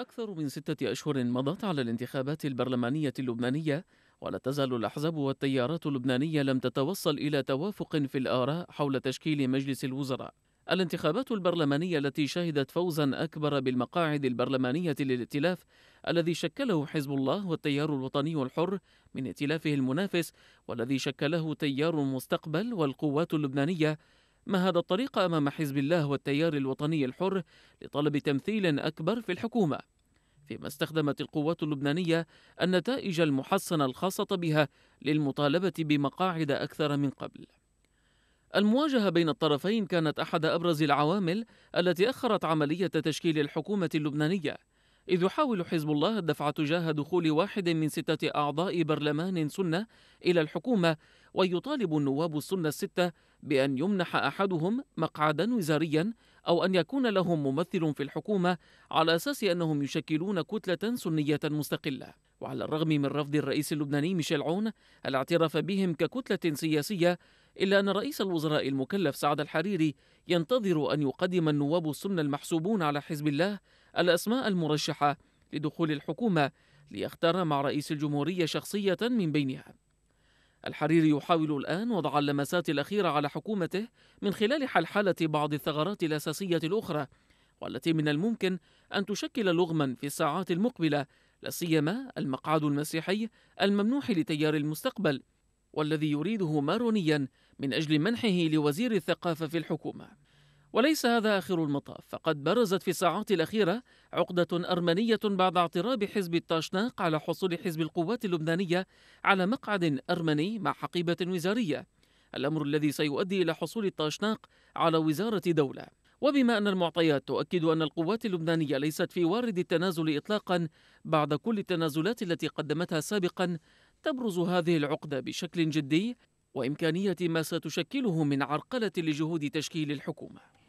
أكثر من ستة أشهر مضت على الانتخابات البرلمانية اللبنانية ولا تزال الأحزاب والتيارات اللبنانية لم تتوصل إلى توافق في الآراء حول تشكيل مجلس الوزراء الانتخابات البرلمانية التي شهدت فوزا أكبر بالمقاعد البرلمانية للائتلاف الذي شكله حزب الله والتيار الوطني الحر من ائتلافه المنافس والذي شكله تيار المستقبل والقوات اللبنانية مهد الطريق أمام حزب الله والتيار الوطني الحر لطلب تمثيل أكبر في الحكومة فيما استخدمت القوات اللبنانية النتائج المحصنة الخاصة بها للمطالبة بمقاعد أكثر من قبل المواجهة بين الطرفين كانت أحد أبرز العوامل التي أخرت عملية تشكيل الحكومة اللبنانية إذ يحاول حزب الله الدفع تجاه دخول واحد من ستة أعضاء برلمان سنة إلى الحكومة ويطالب النواب السنة الستة بأن يمنح أحدهم مقعدا وزاريا أو أن يكون لهم ممثل في الحكومة على أساس أنهم يشكلون كتلة سنية مستقلة وعلى الرغم من رفض الرئيس اللبناني ميشيل عون الاعتراف بهم ككتلة سياسية إلا أن رئيس الوزراء المكلف سعد الحريري ينتظر أن يقدم النواب السنة المحسوبون على حزب الله الأسماء المرشحة لدخول الحكومة ليختار مع رئيس الجمهورية شخصية من بينها الحريري يحاول الآن وضع اللمسات الأخيرة على حكومته من خلال حلحلة بعض الثغرات الأساسية الأخرى والتي من الممكن أن تشكل لغما في الساعات المقبلة لا سيما المقعد المسيحي الممنوح لتيار المستقبل والذي يريده مارونيا من أجل منحه لوزير الثقافة في الحكومة وليس هذا آخر المطاف فقد برزت في الساعات الأخيرة عقدة أرمنية بعد اعتراب حزب الطاشناق على حصول حزب القوات اللبنانية على مقعد أرمني مع حقيبة وزارية الأمر الذي سيؤدي إلى حصول الطاشناق على وزارة دولة وبما أن المعطيات تؤكد أن القوات اللبنانية ليست في وارد التنازل إطلاقا بعد كل التنازلات التي قدمتها سابقا تبرز هذه العقدة بشكل جدي وإمكانية ما ستشكله من عرقلة لجهود تشكيل الحكومة